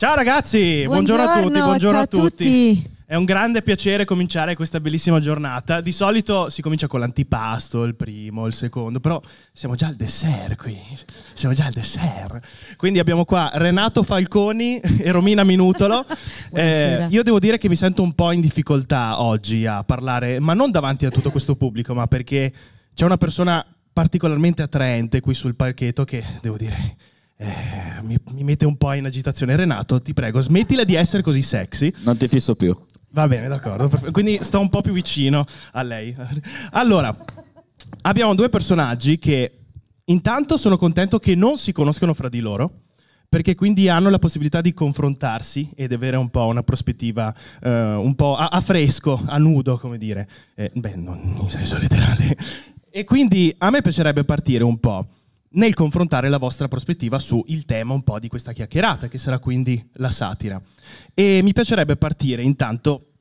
Ciao ragazzi, buongiorno, buongiorno, a tutti, buongiorno a tutti. tutti. È un grande piacere cominciare questa bellissima giornata. Di solito si comincia con l'antipasto, il primo, il secondo, però siamo già al dessert qui. Siamo già al dessert. Quindi abbiamo qua Renato Falconi e Romina Minutolo. eh, io devo dire che mi sento un po' in difficoltà oggi a parlare, ma non davanti a tutto questo pubblico, ma perché c'è una persona particolarmente attraente qui sul palchetto che devo dire eh, mi, mi, mette un po' in agitazione. Renato, ti prego, smettila di essere così sexy. Non ti fisso più. Va bene, d'accordo. Quindi sto un po' più vicino a lei. Allora, abbiamo due personaggi che intanto sono contento che non si conoscono fra di loro perché quindi hanno la possibilità di confrontarsi ed avere un po' una prospettiva eh, un po' a, a, fresco, a nudo, come dire. Eh, beh, non in senso letterale. E quindi a me piacerebbe partire un po' nel confrontare la vostra prospettiva sul tema un po' di questa chiacchierata, che sarà quindi la satira. E mi piacerebbe partire intanto,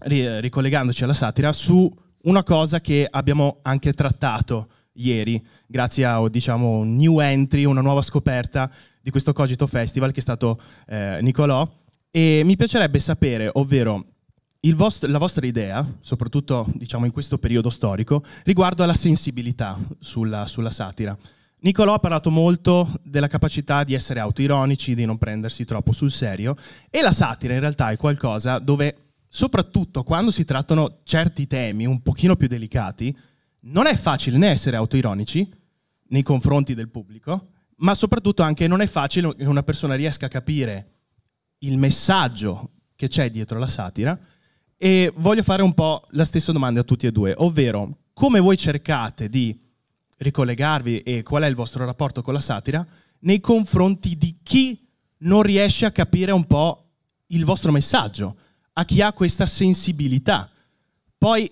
ricollegandoci alla satira, su una cosa che abbiamo anche trattato ieri, grazie a diciamo, un new entry, una nuova scoperta di questo Cogito Festival che è stato eh, Nicolò. E mi piacerebbe sapere, ovvero Vost- la vostra idea, soprattutto diciamo, in questo periodo storico, riguardo alla sensibilità sulla, sulla satira. Nicolò ha parlato molto della capacità di essere autoironici, di non prendersi troppo sul serio e la satira in realtà è qualcosa dove, soprattutto quando si trattano certi temi un pochino più delicati, non è facile né essere autoironici nei confronti del pubblico, ma soprattutto anche non è facile che una persona riesca a capire il messaggio che c'è dietro la satira e voglio fare un po' la stessa domanda a tutti e due, ovvero come voi cercate di ricollegarvi e qual è il vostro rapporto con la satira nei confronti di chi non riesce a capire un po' il vostro messaggio, a chi ha questa sensibilità. Poi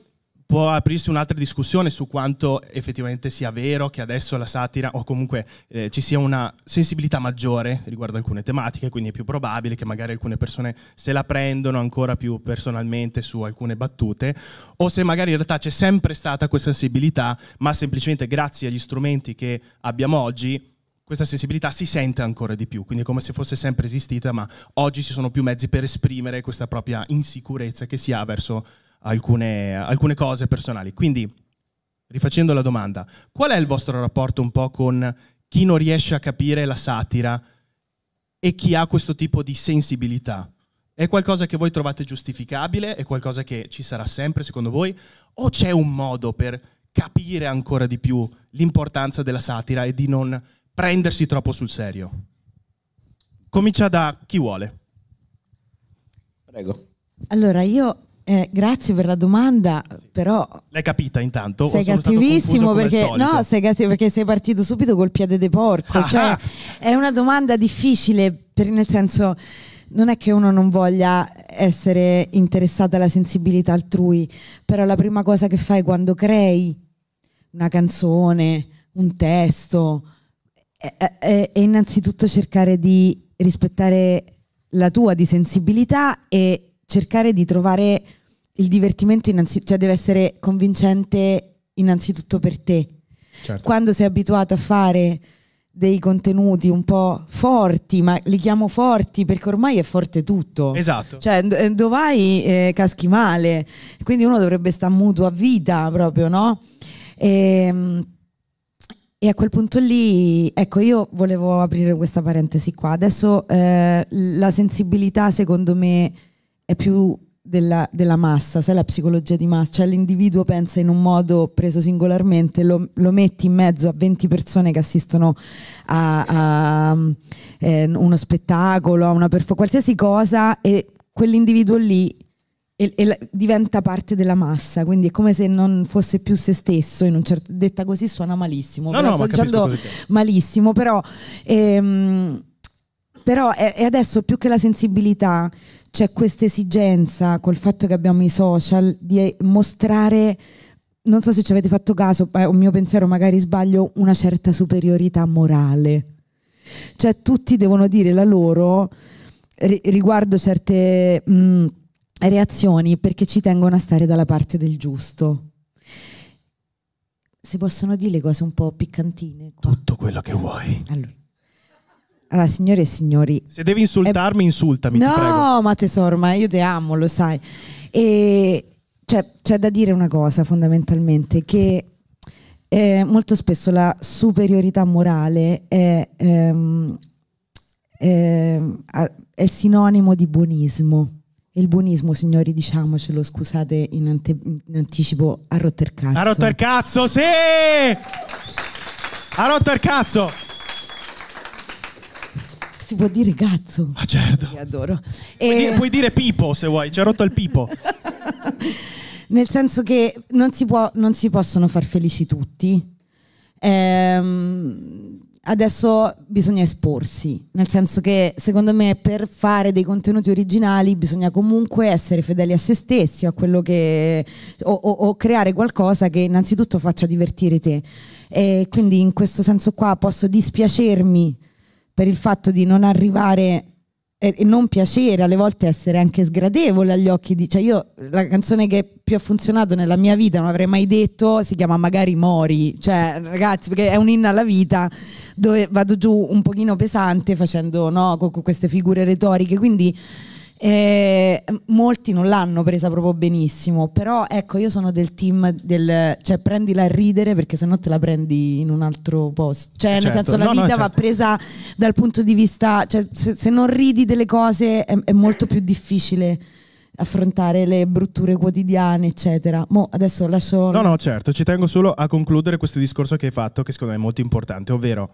può aprirsi un'altra discussione su quanto effettivamente sia vero che adesso la satira o comunque eh, ci sia una sensibilità maggiore riguardo alcune tematiche, quindi è più probabile che magari alcune persone se la prendono ancora più personalmente su alcune battute, o se magari in realtà c'è sempre stata questa sensibilità, ma semplicemente grazie agli strumenti che abbiamo oggi questa sensibilità si sente ancora di più, quindi è come se fosse sempre esistita, ma oggi ci sono più mezzi per esprimere questa propria insicurezza che si ha verso alcune, alcune cose personali. Quindi, rifacendo la domanda, qual è il vostro rapporto un po' con chi non riesce a capire la satira e chi ha questo tipo di sensibilità? È qualcosa che voi trovate giustificabile? È qualcosa che ci sarà sempre secondo voi? O c'è un modo per capire ancora di più l'importanza della satira e di non prendersi troppo sul serio? Comincia da chi vuole. Prego. Allora, io eh, grazie per la domanda, sì. però... L'hai capita intanto? Sei cattivissimo perché, no, sei perché sei partito subito col piede de porco, cioè è una domanda difficile, per, nel senso non è che uno non voglia essere interessato alla sensibilità altrui, però la prima cosa che fai quando crei una canzone, un testo, è, è, è innanzitutto cercare di rispettare la tua di sensibilità e cercare di trovare il divertimento innanzitutto, cioè deve essere convincente innanzitutto per te. Certo. Quando sei abituato a fare dei contenuti un po' forti, ma li chiamo forti perché ormai è forte tutto. Esatto. Cioè, eh, dove vai eh, caschi male, quindi uno dovrebbe stare muto a vita proprio, no? E, ehm, e, a quel punto lì, ecco, io volevo aprire questa parentesi qua. Adesso eh, la sensibilità secondo me è più della, della, massa, sai la psicologia di massa, cioè l'individuo pensa in un modo preso singolarmente, lo, lo metti in mezzo a 20 persone che assistono a, a eh, uno spettacolo, a una performance, qualsiasi cosa e quell'individuo lì e, e diventa parte della massa, quindi è come se non fosse più se stesso, in un certo, detta così suona malissimo, no, no, sto dicendo malissimo, però, ehm, però è, è adesso più che la sensibilità c'è questa esigenza col fatto che abbiamo i social di mostrare non so se ci avete fatto caso, è un mio pensiero, magari sbaglio, una certa superiorità morale. Cioè tutti devono dire la loro riguardo certe mh, reazioni perché ci tengono a stare dalla parte del giusto. Si possono dire le cose un po' piccantine? Qua. Tutto quello che vuoi. Allora. Allora, signore e signori. Se devi insultarmi, è... insultami. No, ma tesoro, ma io ti amo, lo sai. E cioè, c'è da dire una cosa fondamentalmente, che eh, molto spesso la superiorità morale è, ehm, è, ehm, è sinonimo di buonismo. il buonismo, signori, diciamocelo, scusate in, ante, in anticipo, ha rotto il cazzo. Ha rotto il cazzo, sì! Ha rotto il cazzo! Si può dire cazzo. Ma ah, certo. Ti adoro. Puoi, dire, puoi dire pipo se vuoi, ci ha rotto il pipo. Nel senso che non si, può, non si possono far felici tutti. Ehm, adesso bisogna esporsi, nel senso che secondo me per fare dei contenuti originali bisogna comunque essere fedeli a se stessi, a quello che, o, o, o creare qualcosa che innanzitutto faccia divertire te. E quindi in questo senso qua posso dispiacermi per il fatto di non arrivare e non piacere, alle volte essere anche sgradevole agli occhi di... Cioè io la canzone che più ha funzionato nella mia vita, non avrei mai detto, si chiama Magari Mori, cioè ragazzi, perché è un inno alla vita dove vado giù un pochino pesante facendo no, con queste figure retoriche, quindi eh, molti non l'hanno presa proprio benissimo, però ecco, io sono del team del cioè prendila a ridere perché sennò te la prendi in un altro posto. Cioè, eh, certo. nel senso, la no, vita no, certo. va presa dal punto di vista, cioè, se, se non ridi delle cose è, è, molto più difficile affrontare le brutture quotidiane, eccetera. Mo adesso lascio. No, no, certo, ci tengo solo a concludere questo discorso che hai fatto, che secondo me è molto importante, ovvero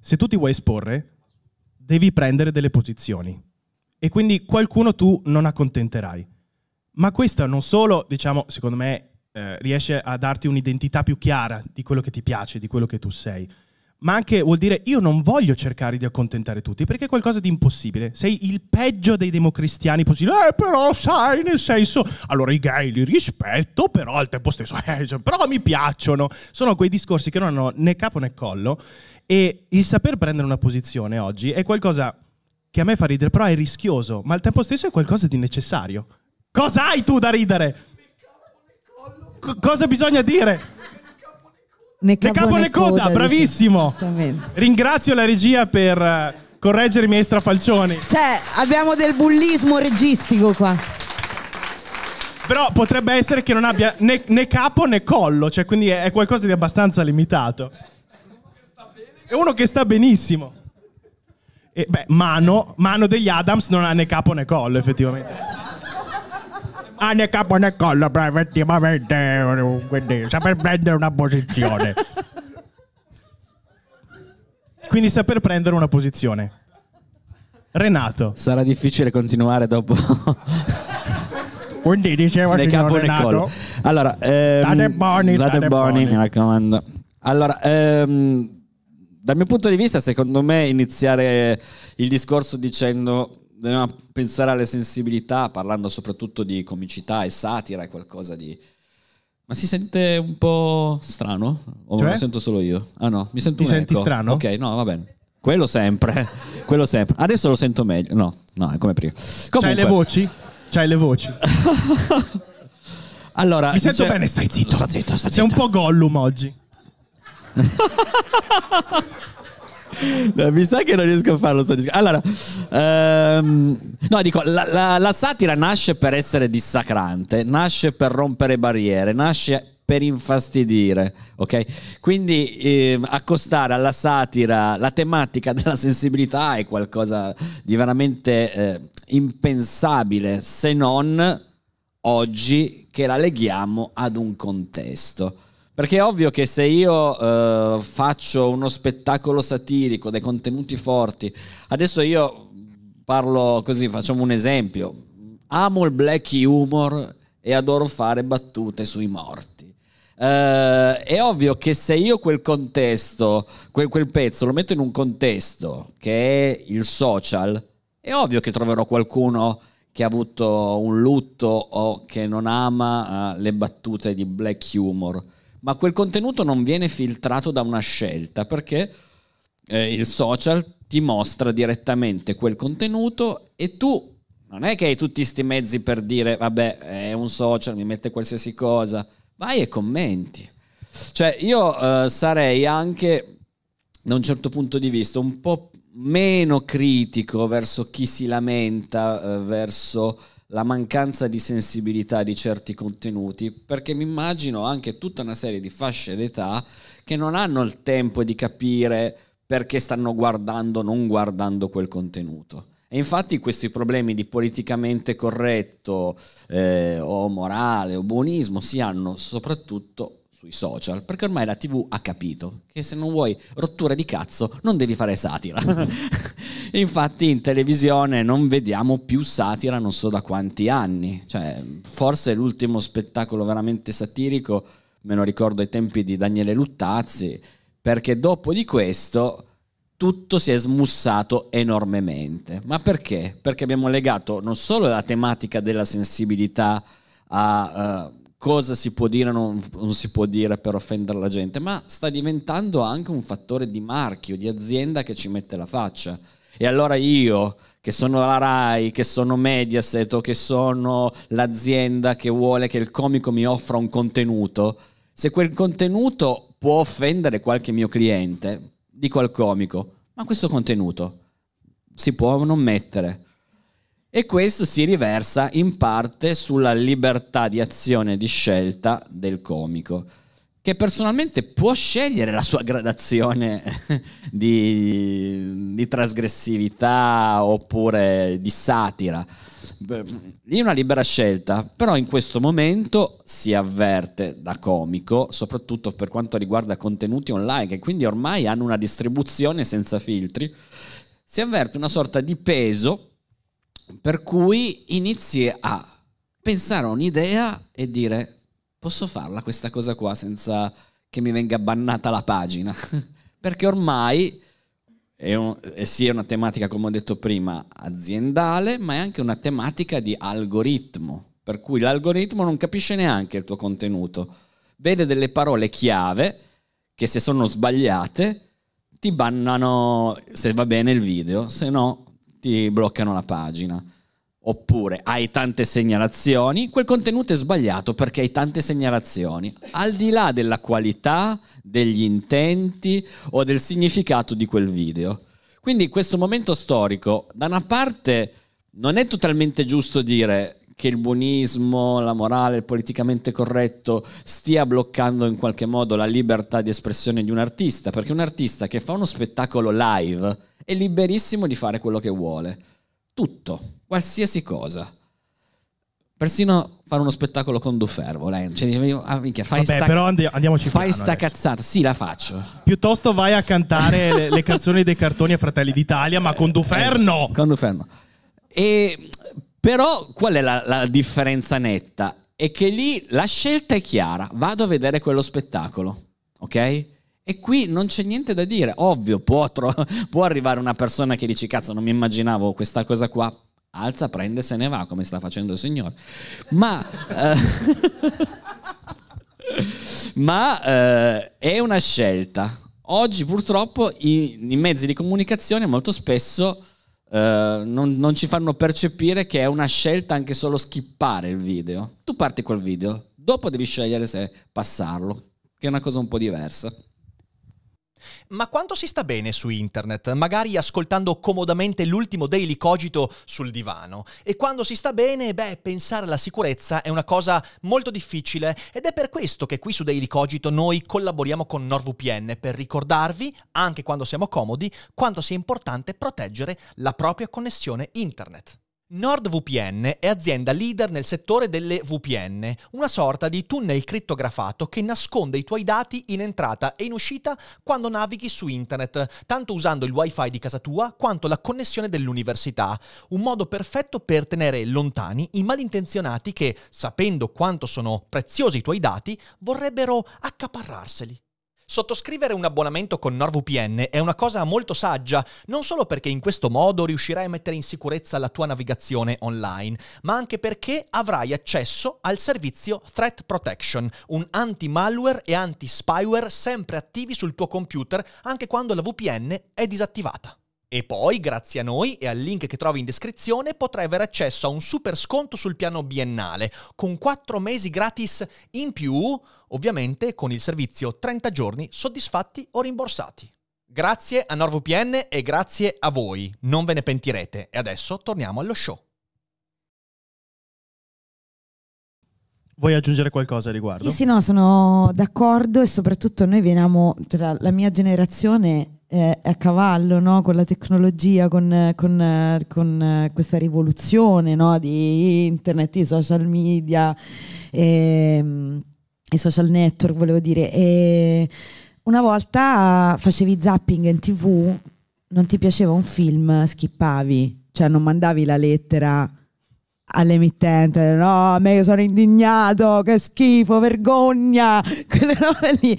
se tu ti vuoi esporre, devi prendere delle posizioni e quindi qualcuno tu non accontenterai. Ma questo non solo, diciamo, secondo me, eh, riesce a darti un'identità più chiara di quello che ti piace, di quello che tu sei, ma anche vuol dire io non voglio cercare di accontentare tutti, perché è qualcosa di impossibile. Sei il peggio dei democristiani possibili. Eh, però sai, nel senso, allora i gay li rispetto, però al tempo stesso, eh, cioè, però mi piacciono. Sono quei discorsi che non hanno né capo né collo e il saper prendere una posizione oggi è qualcosa che a me fa ridere, però è rischioso, ma al tempo stesso è qualcosa di necessario. Cosa hai tu da ridere? C- cosa bisogna dire? Ne capo, ne capo ne coda, coda bravissimo. Ringrazio la regia per eh, correggere i miei strafalcioni. Cioè, abbiamo del bullismo registico qua. Però potrebbe essere che non abbia né, né capo né collo, cioè quindi è qualcosa di abbastanza limitato. È uno che sta benissimo. E, beh, mano, mano degli Adams non ha né capo né collo, effettivamente. ha né capo né collo, bravo, effettivamente. Quindi, saper prendere una posizione. Quindi saper prendere una posizione. Renato. Sarà difficile continuare dopo. Quindi dicevo né capo né Renato. collo. Allora, ehm, date buoni, date buoni, mi raccomando. Allora, ehm, dal mio punto di vista, secondo me, iniziare il discorso dicendo dobbiamo pensare alle sensibilità, parlando soprattutto di comicità e satira, è qualcosa di... Ma si sente un po' strano? O cioè? lo sento solo io? Ah no, mi sento Ti un senti ecco. strano? Ok, no, va bene. Quello sempre, quello sempre. Adesso lo sento meglio. No, no, è come prima. Comunque... C'hai le voci? C'hai le voci. allora, mi sento dice... bene, stai zitto. Sta zitto, sta zitto. Sei un po' Gollum oggi mi sa che non riesco a farlo sto Allora, ehm, no, dico, la, la, la satira nasce per essere dissacrante, nasce per rompere barriere, nasce per infastidire, ok? Quindi eh, accostare alla satira la tematica della sensibilità è qualcosa di veramente eh, impensabile se non oggi che la leghiamo ad un contesto. Perché è ovvio che se io eh, faccio uno spettacolo satirico, dei contenuti forti, adesso io parlo così, facciamo un esempio, amo il black humor e adoro fare battute sui morti. Eh, è ovvio che se io quel contesto, quel, quel pezzo lo metto in un contesto che è il social, è ovvio che troverò qualcuno che ha avuto un lutto o che non ama eh, le battute di black humor ma quel contenuto non viene filtrato da una scelta perché eh, il social ti mostra direttamente quel contenuto e tu non è che hai tutti questi mezzi per dire vabbè è un social, mi mette qualsiasi cosa, vai e commenti. Cioè io eh, sarei anche da un certo punto di vista un po' meno critico verso chi si lamenta, eh, verso la mancanza di sensibilità di certi contenuti, perché mi immagino anche tutta una serie di fasce d'età che non hanno il tempo di capire perché stanno guardando o non guardando quel contenuto. E infatti questi problemi di politicamente corretto eh, o morale o buonismo si hanno soprattutto sui social, perché ormai la TV ha capito che se non vuoi rotture di cazzo non devi fare satira. Infatti in televisione non vediamo più satira non so da quanti anni, cioè, forse l'ultimo spettacolo veramente satirico, me lo ricordo ai tempi di Daniele Luttazzi, perché dopo di questo tutto si è smussato enormemente. Ma perché? Perché abbiamo legato non solo la tematica della sensibilità a... Uh, cosa si può dire o non, non, si può dire per offendere la gente, ma sta diventando anche un fattore di marchio, di azienda che ci mette la faccia. E allora io, che sono la RAI, che sono Mediaset o che sono l'azienda che vuole che il comico mi offra un contenuto, se quel contenuto può offendere qualche mio cliente, dico al comico, ma questo contenuto si può non mettere e questo si riversa in parte sulla libertà di azione e di scelta del comico, che personalmente può scegliere la sua gradazione di, di trasgressività oppure di satira. Lì è una libera scelta, però in questo momento si avverte da comico, soprattutto per quanto riguarda contenuti online, che quindi ormai hanno una distribuzione senza filtri, si avverte una sorta di peso per cui inizi a pensare a un'idea e dire posso farla questa cosa qua senza che mi venga bannata la pagina. Perché ormai è, un, è eh, sì è una tematica, come ho detto prima, aziendale, ma è anche una tematica di algoritmo. Per cui l'algoritmo non capisce neanche il tuo contenuto. Vede delle parole chiave che se sono sbagliate ti bannano se va bene il video, se no ti bloccano la pagina. Oppure hai tante segnalazioni, quel contenuto è sbagliato perché hai tante segnalazioni, al di là della qualità, degli intenti o del significato di quel video. Quindi questo momento storico, da una parte, non è totalmente giusto dire che il buonismo, la morale, il politicamente corretto stia bloccando in qualche modo la libertà di espressione di un artista, perché un artista che fa uno spettacolo live è liberissimo di fare quello che vuole. Tutto, qualsiasi cosa persino fare uno spettacolo con Dufervo. Lei. Cioè, io, ah, minchia, fai Vabbè, sta, però andi- andiamoci Fai sta adesso. cazzata, sì, la faccio. Piuttosto vai a cantare le, le, canzoni dei cartoni a Fratelli d'Italia, ma con Duferno. Eh, con Duferno. E però qual è la, la differenza netta? È che lì la scelta è chiara, vado a vedere quello spettacolo, ok? E qui non c'è niente da dire, ovvio, può, tro- può arrivare una persona che dice cazzo non mi immaginavo questa cosa qua, alza, prende, se ne va, come sta facendo il Signore. Ma, eh, ma eh, è una scelta. Oggi purtroppo i, i mezzi di comunicazione molto spesso Uh, non, non, ci fanno percepire che è una scelta anche solo skippare il video. Tu parti col video, dopo devi scegliere se passarlo, che è una cosa un po' diversa. Ma quanto si sta bene su internet, magari ascoltando comodamente l'ultimo Daily Cogito sul divano? E quando si sta bene, beh, pensare alla sicurezza è una cosa molto difficile ed è per questo che qui su Daily Cogito noi collaboriamo con NordVPN per ricordarvi, anche quando siamo comodi, quanto sia importante proteggere la propria connessione internet. NordVPN è azienda leader nel settore delle VPN, una sorta di tunnel crittografato che nasconde i tuoi dati in entrata e in uscita quando navighi su internet, tanto usando il wifi di casa tua quanto la connessione dell'università. Un modo perfetto per tenere lontani i malintenzionati che, sapendo quanto sono preziosi i tuoi dati, vorrebbero accaparrarseli. Sottoscrivere un abbonamento con NordVPN è una cosa molto saggia, non solo perché in questo modo riuscirai a mettere in sicurezza la tua navigazione online, ma anche perché avrai accesso al servizio Threat Protection, un anti-malware e anti-spyware sempre attivi sul tuo computer anche quando la VPN è disattivata. E poi, grazie a noi e al link che trovi in descrizione, potrai avere accesso a un super sconto sul piano biennale, con 4 mesi gratis in più, ovviamente con il servizio 30 giorni soddisfatti o rimborsati. Grazie a NordVPN e grazie a voi, non ve ne pentirete. E adesso torniamo allo show. Vuoi aggiungere qualcosa a riguardo? Sì, sì, no, sono d'accordo e soprattutto noi veniamo, tra cioè la mia generazione eh, a cavallo no? con la tecnologia, con, con, con eh, questa rivoluzione no? di internet, di social media e, ehm, e social network, volevo dire. E una volta facevi zapping in tv, non ti piaceva un film, skippavi, cioè non mandavi la lettera all'emittente, no, a me sono indignato, che schifo, vergogna, quelle robe lì.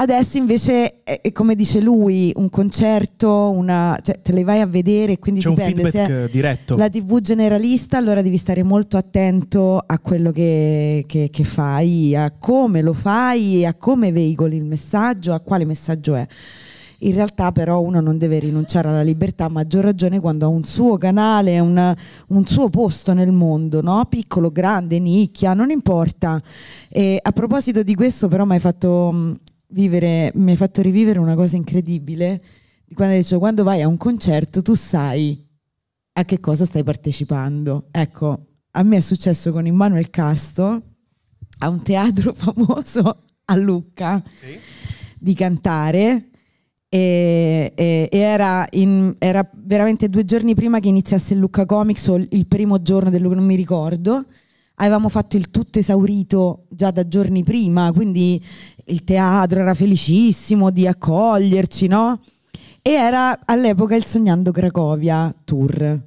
Adesso invece è, è come dice lui, un concerto, una, cioè te le vai a vedere, quindi C'è dipende. un feedback diretto. La TV generalista, allora devi stare molto attento a quello che, che, che fai, a come lo fai, a come veicoli il messaggio, a quale messaggio è. In realtà però uno non deve rinunciare alla libertà, a maggior ragione quando ha un suo canale, una, un suo posto nel mondo, no? piccolo, grande, nicchia, non importa. E a proposito di questo però mi hai fatto vivere, mi hai fatto rivivere una cosa incredibile, quando, dicevo, quando vai a un concerto tu sai a che cosa stai partecipando. Ecco, a me è successo con Immanuel Casto a un teatro famoso a Lucca sì. di cantare e, e, e era, in, era, veramente due giorni prima che iniziasse il Lucca Comics o il primo giorno del Lucca, non mi ricordo avevamo fatto il tutto esaurito già da giorni prima, quindi il teatro era felicissimo di accoglierci, no? E era all'epoca il Sognando Cracovia Tour.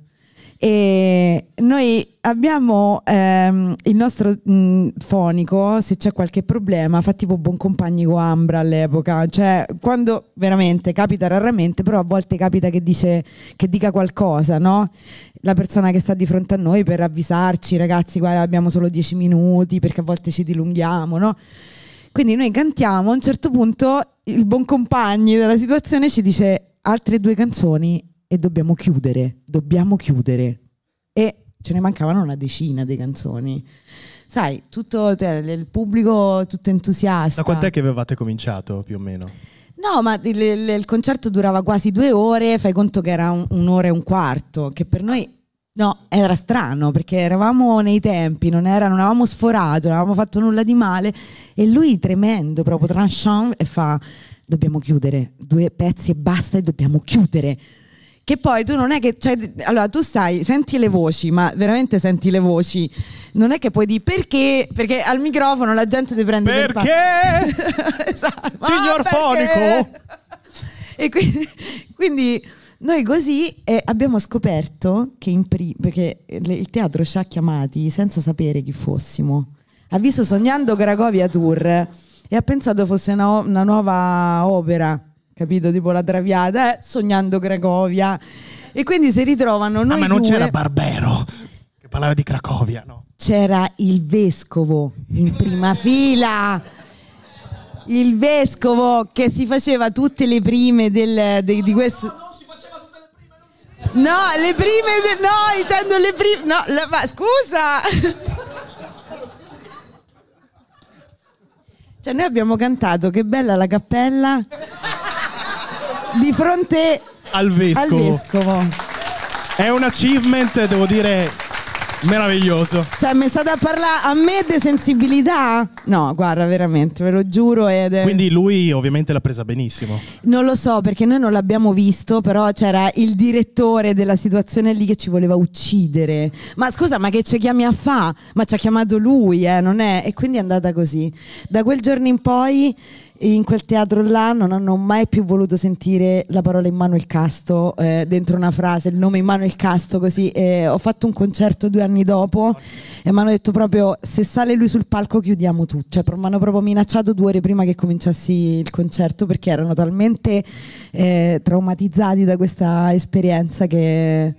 E noi abbiamo ehm, il nostro mh, fonico, se c'è qualche problema, fa tipo buon compagno con Ambra all'epoca, cioè quando veramente capita raramente, però a volte capita che, dice, che dica qualcosa, no? la persona che sta di fronte a noi per avvisarci, ragazzi, guarda, abbiamo solo dieci minuti perché a volte ci dilunghiamo, no? Quindi noi cantiamo, a un certo punto il buon compagno della situazione ci dice altre due canzoni e dobbiamo chiudere, dobbiamo chiudere. E ce ne mancavano una decina di canzoni. Sai, tutto cioè, il pubblico tutto entusiasta. Da quant'è che avevate cominciato più o meno? No, ma il, il, il, concerto durava quasi due ore, fai conto che era un, un'ora e un quarto, che per noi no, era strano perché eravamo nei tempi, non, era, non avevamo sforato, non avevamo fatto nulla di male e lui tremendo, proprio tranchant, e fa dobbiamo chiudere, due pezzi e basta e dobbiamo chiudere che poi tu non è che, cioè, allora tu sai, senti le voci, ma veramente senti le voci, non è che puoi dire perché, perché al microfono la gente ti prende perché? Per esatto. Ah, Signor ah, Fonico! e quindi, quindi, noi così eh, abbiamo scoperto che in pri- perché il teatro ci ha chiamati senza sapere chi fossimo, ha visto Sognando Cracovia Tour e ha pensato fosse una, una nuova opera capito? Tipo la traviata, eh, sognando Cracovia. E quindi si ritrovano ah, noi ah, ma non due... c'era Barbero che parlava di Cracovia, no? C'era il vescovo in prima fila il vescovo che si faceva tutte le prime del, de, di questo. No, le prime, no, le prime, de... no, intendo le prime, no, la... ma scusa. Cioè, noi abbiamo cantato Che bella la cappella di fronte al vescovo. al vescovo. È un achievement, devo dire, meraviglioso. Cioè, mi è stata a parlare a me di sensibilità? No, guarda, veramente, ve lo giuro. Ed è... Quindi lui ovviamente l'ha presa benissimo. Non lo so, perché noi non l'abbiamo visto, però c'era il direttore della situazione lì che ci voleva uccidere. Ma scusa, ma che ci chiami a fa? Ma ci ha chiamato lui, eh, non è? E quindi è andata così. Da quel giorno in poi in quel teatro là non hanno mai più voluto sentire la parola in mano il Casto eh, dentro una frase, il nome Immanuel Casto così. Eh, ho fatto un concerto due anni dopo e mi hanno detto proprio se sale lui sul palco chiudiamo tu, cioè mi hanno proprio minacciato due ore prima che cominciassi il concerto perché erano talmente eh, traumatizzati da questa esperienza che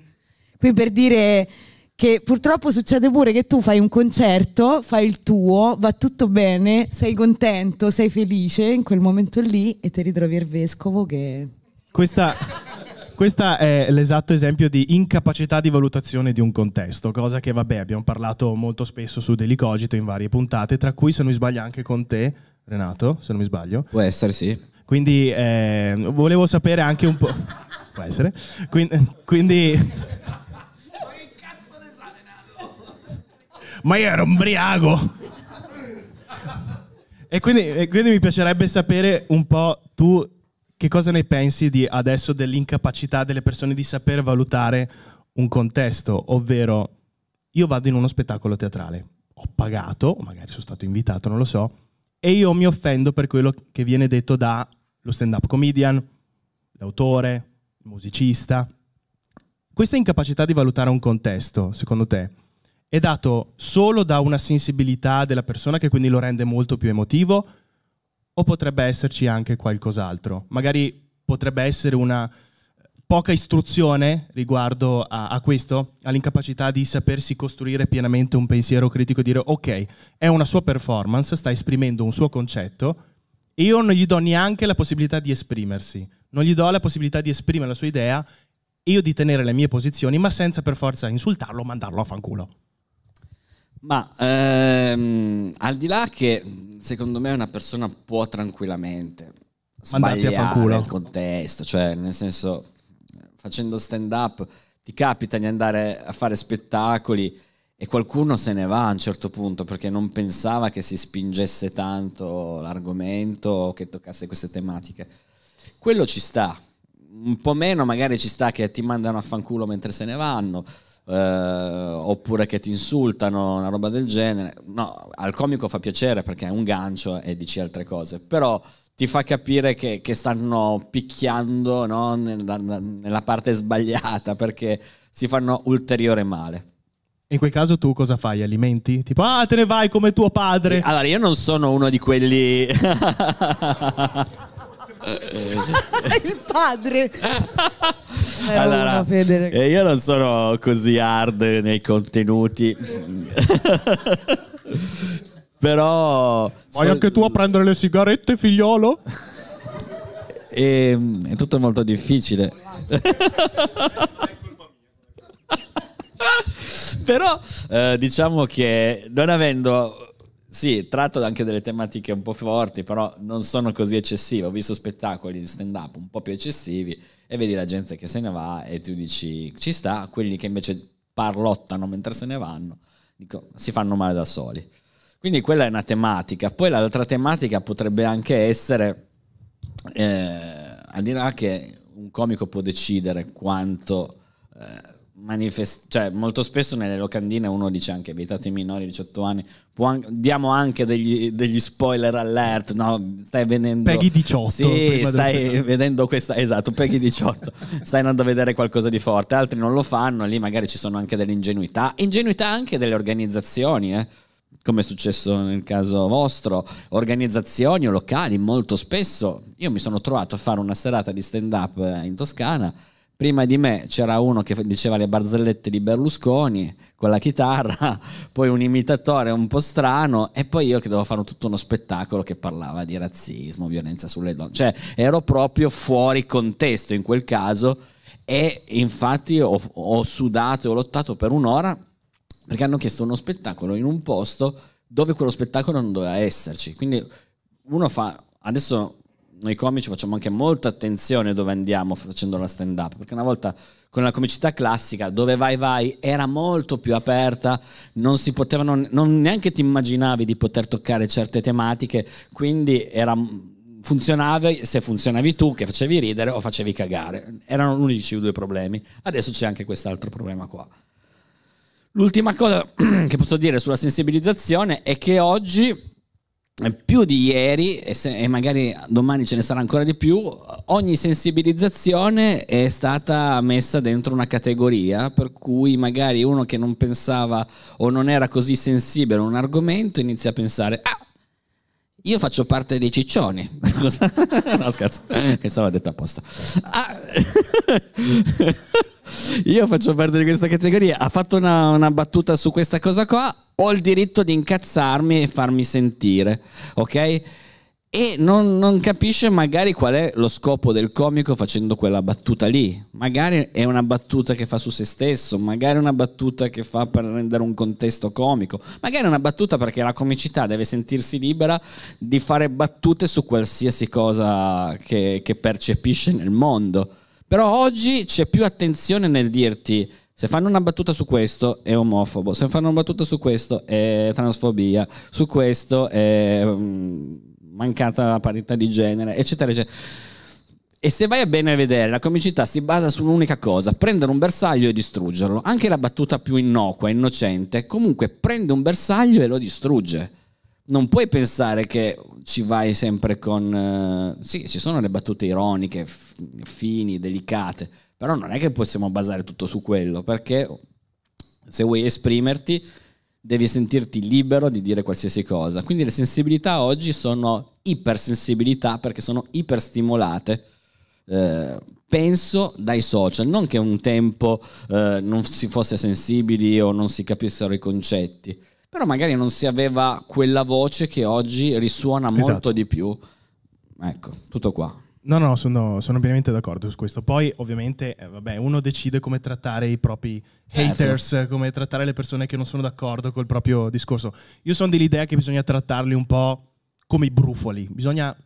qui per dire che purtroppo succede pure che tu fai un concerto, fai il tuo, va tutto bene, sei contento, sei felice in quel momento lì e ti ritrovi il vescovo che... Questa, questa è l'esatto esempio di incapacità di valutazione di un contesto, cosa che vabbè abbiamo parlato molto spesso su Delicogito in varie puntate, tra cui se non mi sbaglio anche con te, Renato, se non mi sbaglio. Può essere, sì. Quindi eh, volevo sapere anche un po'... Può essere. Quindi... quindi... ma io ero ubriaco. e, quindi, e quindi mi piacerebbe sapere un po' tu che cosa ne pensi di adesso dell'incapacità delle persone di saper valutare un contesto, ovvero io vado in uno spettacolo teatrale, ho pagato, magari sono stato invitato, non lo so, e io mi offendo per quello che viene detto dallo stand-up comedian, l'autore, il musicista. Questa incapacità di valutare un contesto, secondo te, è dato solo da una sensibilità della persona che quindi lo rende molto più emotivo o potrebbe esserci anche qualcos'altro? Magari potrebbe essere una eh, poca istruzione riguardo a, a questo, all'incapacità di sapersi costruire pienamente un pensiero critico e dire ok, è una sua performance, sta esprimendo un suo concetto e io non gli do neanche la possibilità di esprimersi, non gli do la possibilità di esprimere la sua idea io di tenere le mie posizioni ma senza per forza insultarlo o mandarlo a fanculo. Ma ehm, al di là che secondo me una persona può tranquillamente sbagliare il contesto, cioè nel senso facendo stand up ti capita di andare a fare spettacoli e qualcuno se ne va a un certo punto perché non pensava che si spingesse tanto l'argomento o che toccasse queste tematiche. Quello ci sta, un po' meno magari ci sta che ti mandano a fanculo mentre se ne vanno, eh, oppure che ti insultano, una roba del genere. No, al comico fa piacere perché è un gancio e dici altre cose, però ti fa capire che, che stanno picchiando no, nella, nella parte sbagliata perché si fanno ulteriore male. In quel caso tu cosa fai? Alimenti? Tipo, ah, te ne vai come tuo padre. Allora, io non sono uno di quelli... il padre. allora, eh, io non sono così hard nei contenuti. Però... Vai so, anche tu a prendere le sigarette, figliolo? E, ehm, è tutto molto difficile. Però eh, diciamo che non avendo sì, tratto anche delle tematiche un po' forti, però non sono così eccessive. Ho visto spettacoli di stand-up un po' più eccessivi e vedi la gente che se ne va e tu dici ci sta, quelli che invece parlottano mentre se ne vanno, dico, si fanno male da soli. Quindi quella è una tematica. Poi l'altra tematica potrebbe anche essere, eh, al di là che un comico può decidere quanto manifest- cioè molto spesso nelle locandine uno dice anche vietate minori 18 anni, anche, diamo anche degli, degli, spoiler alert, no? Stai vedendo... Peggy 18. Sì, stai vedendo questa, esatto, Peggy 18, stai andando a vedere qualcosa di forte, altri non lo fanno, lì magari ci sono anche delle ingenuità, ingenuità anche delle organizzazioni, eh? come è successo nel caso vostro, organizzazioni o locali molto spesso. Io mi sono trovato a fare una serata di stand up eh, in Toscana prima di me c'era uno che diceva le barzellette di Berlusconi con la chitarra, poi un imitatore un po' strano e poi io che dovevo fare tutto uno spettacolo che parlava di razzismo, violenza sulle donne, cioè ero proprio fuori contesto in quel caso e infatti ho, ho sudato e ho lottato per un'ora perché hanno chiesto uno spettacolo in un posto dove quello spettacolo non doveva esserci, quindi uno fa adesso noi comici facciamo anche molta attenzione dove andiamo facendo la stand up, perché una volta con la comicità classica, dove vai vai, era molto più aperta, non si potevano, non neanche ti immaginavi di poter toccare certe tematiche, quindi era, funzionavi se funzionavi tu che facevi ridere o facevi cagare, erano l'unici due problemi, adesso c'è anche quest'altro problema qua. L'ultima cosa che posso dire sulla sensibilizzazione è che oggi eh, più di ieri e, se, e, magari domani ce ne sarà ancora di più, ogni sensibilizzazione è stata messa dentro una categoria per cui magari uno che non pensava o non era così sensibile a un argomento inizia a pensare ah, io faccio parte dei ciccioni. no scherzo, che stava detto apposta. Ah. Io faccio parte di questa categoria. Ha fatto una, una battuta su questa cosa qua. Ho il diritto di incazzarmi e farmi sentire, ok? e non, non, capisce magari qual è lo scopo del comico facendo quella battuta lì. Magari è una battuta che fa su se stesso, magari è una battuta che fa per rendere un contesto comico, magari è una battuta perché la comicità deve sentirsi libera di fare battute su qualsiasi cosa che, che percepisce nel mondo. Però oggi c'è più attenzione nel dirti se fanno una battuta su questo è omofobo, se fanno una battuta su questo è transfobia, su questo è mm, mancata la parità di genere, eccetera, eccetera. E se vai a bene vedere, la comicità si basa su un'unica cosa, prendere un bersaglio e distruggerlo. Anche la battuta più innocua, innocente, comunque prende un bersaglio e lo distrugge non puoi pensare che ci vai sempre con... Eh, sì, ci sono le battute ironiche, f- fini, delicate, però non è che possiamo basare tutto su quello, perché se vuoi esprimerti devi sentirti libero di dire qualsiasi cosa. Quindi le sensibilità oggi sono ipersensibilità perché sono iperstimolate. Eh, penso dai social, non che un tempo eh, non si fosse sensibili o non si capissero i concetti però magari non si aveva quella voce che oggi risuona molto esatto. di più. Ecco, tutto qua. No, no, sono, sono pienamente d'accordo su questo. Poi, ovviamente, eh, vabbè, uno decide come trattare i propri certo. haters, come trattare le persone che non sono d'accordo col proprio discorso. Io sono dell'idea che bisogna trattarli un po' come i brufoli, bisogna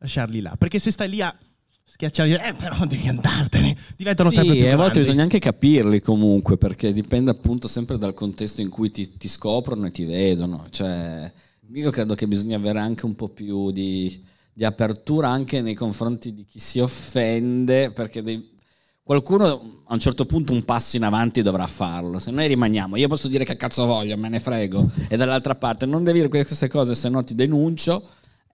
lasciarli là. Perché se stai lì a schiacciare, eh, però devi andartene. Diventano sì, sempre più grandi. a volte bisogna anche capirli comunque, perché dipende appunto sempre dal contesto in cui ti, ti scoprono e ti vedono. Cioè, io credo che bisogna avere anche un po' più di, di apertura anche nei confronti di chi si offende, perché dei, qualcuno a un certo punto un passo in avanti dovrà farlo, se noi rimaniamo, io posso dire che cazzo voglio, me ne frego, e dall'altra parte non devi dire queste cose, se no ti denuncio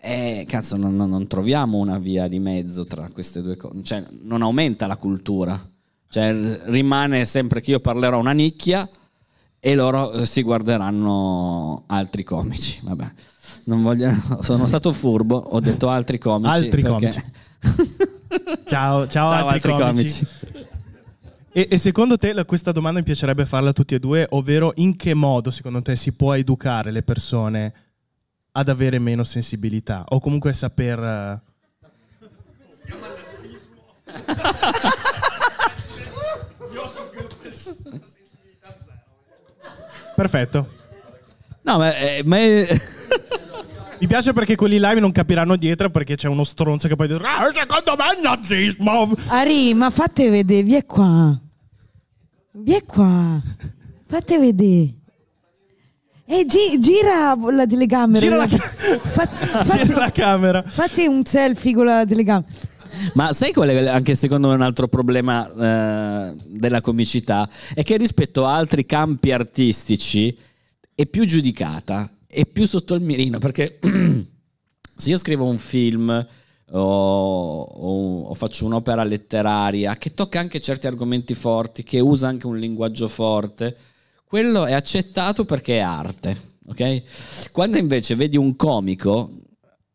e eh, cazzo, non, non, troviamo una via di mezzo tra queste due cose. Cioè, non aumenta la cultura. Cioè, rimane sempre che io parlerò una nicchia e loro eh, si guarderanno altri comici. Vabbè, voglio... sono stato furbo, ho detto altri comici. Altri perché... comici. ciao, ciao, ciao, altri, altri comici. comici. E, e, secondo te questa domanda mi piacerebbe farla a tutti e due, ovvero in che modo secondo te si può educare le persone ad avere meno sensibilità o comunque saper... Io Uh... Eh, Perfetto. No, ma, eh, ma è... Mi piace perché quelli live non capiranno dietro perché c'è uno stronzo che poi dice ah, secondo me è nazismo. Ari, ma fate vedere, vi è qua. Vi è qua. Fate vedere. E eh, gi- gira la telecamera. Gira la, fatti, fatti, gira la camera. Fate un selfie con la telecamera. Ma sai qual è anche secondo me un altro problema eh, della comicità? È che rispetto a altri campi artistici è più giudicata, è più sotto il mirino, perché se io scrivo un film o, o, o faccio un'opera letteraria che tocca anche certi argomenti forti, che usa anche un linguaggio forte, quello è accettato perché è arte, ok? Quando invece vedi un comico,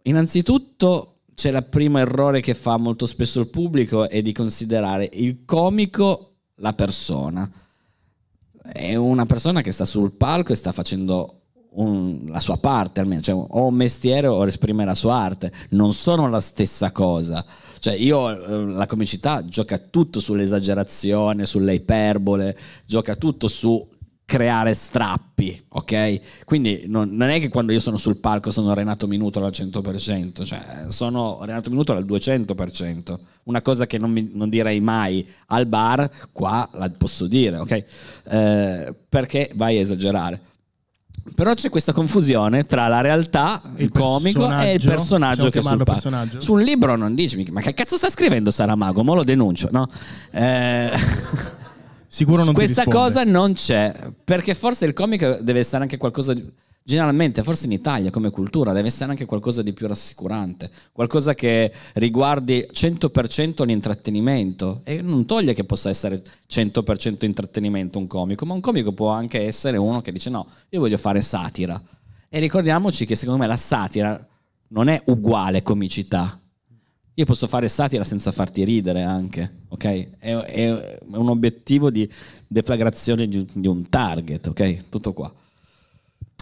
innanzitutto c'è il primo errore che fa molto spesso il pubblico è di considerare il comico la persona. È una persona che sta sul palco e sta facendo un, la sua parte almeno, cioè o un mestiere o esprime la sua arte, non sono la stessa cosa. Cioè io eh, la comicità gioca tutto sull'esagerazione, sulle iperbole, gioca tutto su creare strappi, ok? Quindi non, non, è che quando io sono sul palco sono Renato Minuto al 100%, cioè sono Renato Minuto al 200%, una cosa che non, mi, non direi mai al bar, qua la posso dire, ok? Eh, perché vai a esagerare. Però c'è questa confusione tra la realtà, il, il comico e il personaggio che è sul personaggio. Su un libro non dici, ma che cazzo sta scrivendo Saramago? Mo lo denuncio, no? Eh... Sicuro non Questa cosa non c'è, perché forse il comic deve essere anche qualcosa di... Generalmente, forse in Italia come cultura, deve essere anche qualcosa di più rassicurante, qualcosa che riguardi 100% l'intrattenimento. E non toglie che possa essere 100% intrattenimento un comico, ma un comico può anche essere uno che dice no, io voglio fare satira. E ricordiamoci che secondo me la satira non è uguale comicità, io posso fare satira senza farti ridere anche, ok? È, è un obiettivo di deflagrazione di, di un target, ok? Tutto qua.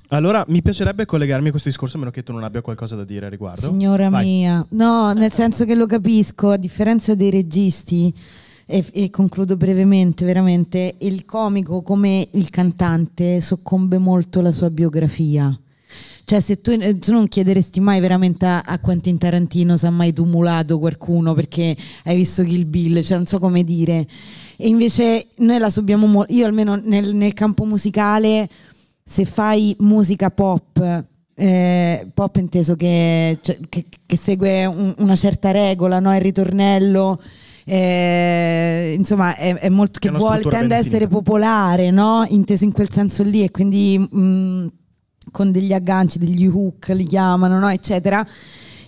Allora, mi piacerebbe collegarmi a questo discorso, a meno che tu non abbia qualcosa da dire a riguardo. Signora Vai. mia, no, nel senso che lo capisco, a differenza dei registi, e, e, concludo brevemente, veramente, il comico come il cantante soccombe molto la sua biografia. Cioè, se tu, eh, tu non chiederesti mai veramente a, a Quentin Tarantino se ha mai tumulato qualcuno perché hai visto Kill Bill, cioè non so come dire. E invece noi la subiamo molto, io almeno nel, nel campo musicale, se fai musica pop eh, pop inteso che, cioè, che, che segue un, una certa regola, no? il ritornello. Eh, insomma, è, è molto che, che vuole, tende ad essere popolare, no? inteso in quel senso lì, e quindi mh, mm, con degli agganci, degli hook, li chiamano, no? eccetera.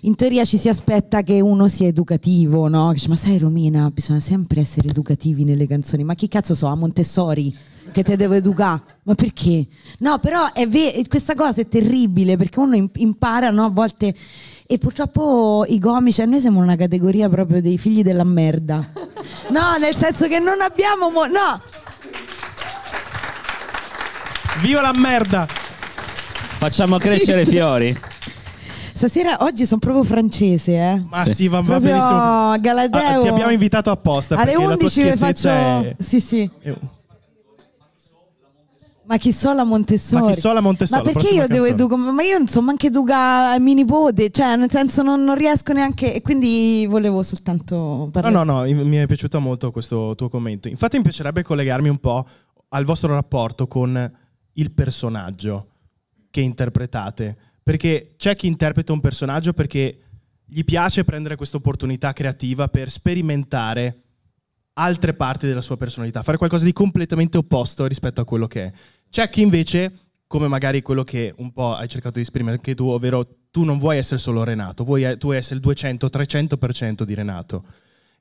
In teoria ci si aspetta che uno sia educativo, no? Dice, ma sai Romina, bisogna sempre essere educativi nelle canzoni. Ma chi cazzo so, a Montessori che te devo educare? Ma perché? No, però è ve- questa cosa è terribile perché uno impara no? a volte... E purtroppo i comici, cioè, a noi siamo una categoria proprio dei figli della merda. No, nel senso che non abbiamo... Mo- no! Viva la merda! Facciamo crescere i fiori. Stasera, oggi sono proprio francese, eh? Ma sì, sì va, va proprio No, Galadeo. Ah, ti abbiamo invitato apposta. Alle 11 le faccio. È... Sì, sì. Io. Ma chi so la Montessori? Ma chi so la Montessori? Ma perché io devo educare? Ma io insomma anche educa a mio nipote, cioè nel senso non, non, riesco neanche. E quindi volevo soltanto parlare. No, no, no, mi è piaciuto molto questo tuo commento. Infatti mi piacerebbe collegarmi un po' al vostro rapporto con il personaggio che interpretate, perché c'è chi interpreta un personaggio perché gli piace prendere questa opportunità creativa per sperimentare altre parti della sua personalità, fare qualcosa di completamente opposto rispetto a quello che è. C'è chi invece, come magari quello che un po' hai cercato di esprimere anche tu, ovvero tu non vuoi essere solo Renato, vuoi, eh, tu vuoi essere il 200-300% di Renato.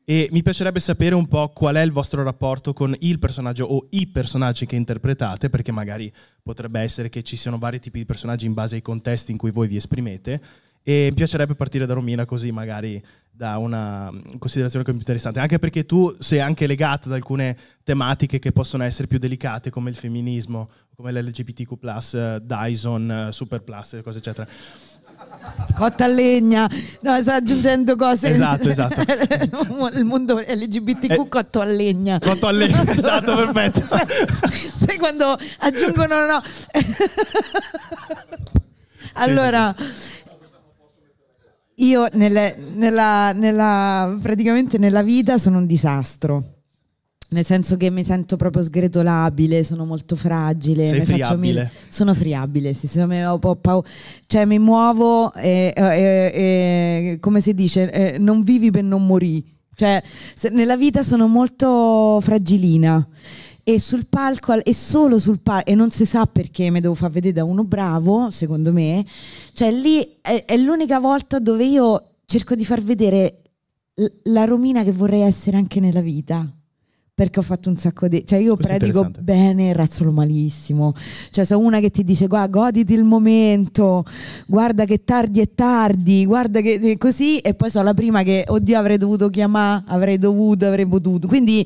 E mi piacerebbe sapere un po' qual è il vostro rapporto con il personaggio o i personaggi che interpretate, perché magari potrebbe essere che ci siano vari tipi di personaggi in base ai contesti in cui voi vi esprimete. E mi piacerebbe partire da Romina così magari da una mm, considerazione più interessante, anche perché tu sei anche legata ad alcune tematiche che possono essere più delicate come il femminismo, come l'LGBTQ, eh, Dyson, eh, Super Plus, cose eccetera cotta a legna, no, sta aggiungendo cose. Esatto, esatto. Il mondo LGBTQ eh, cotto a legna. Cotto a legna, esatto, perfetto. Sai, sai quando aggiungono no. allora io nelle, nella, nella, praticamente nella vita sono un disastro nel senso che mi sento proprio sgretolabile, sono molto fragile, Sei friabile. Mille... sono friabile, sì, sì, ho paura. cioè mi muovo e, e, e come si dice, non vivi per non morire. Cioè, se, nella vita sono molto fragilina e sul palco e solo sul palco e non si sa perché mi devo far vedere da uno bravo, secondo me. Cioè lì è, è l'unica volta dove io cerco di far vedere la Romina che vorrei essere anche nella vita perché ho fatto un sacco di... cioè io Questo predico bene e razzolo malissimo, cioè sono una che ti dice guarda goditi il momento, guarda che tardi è tardi, guarda che eh, così e poi sono la prima che oddio avrei dovuto chiamare, avrei dovuto, avrei potuto, quindi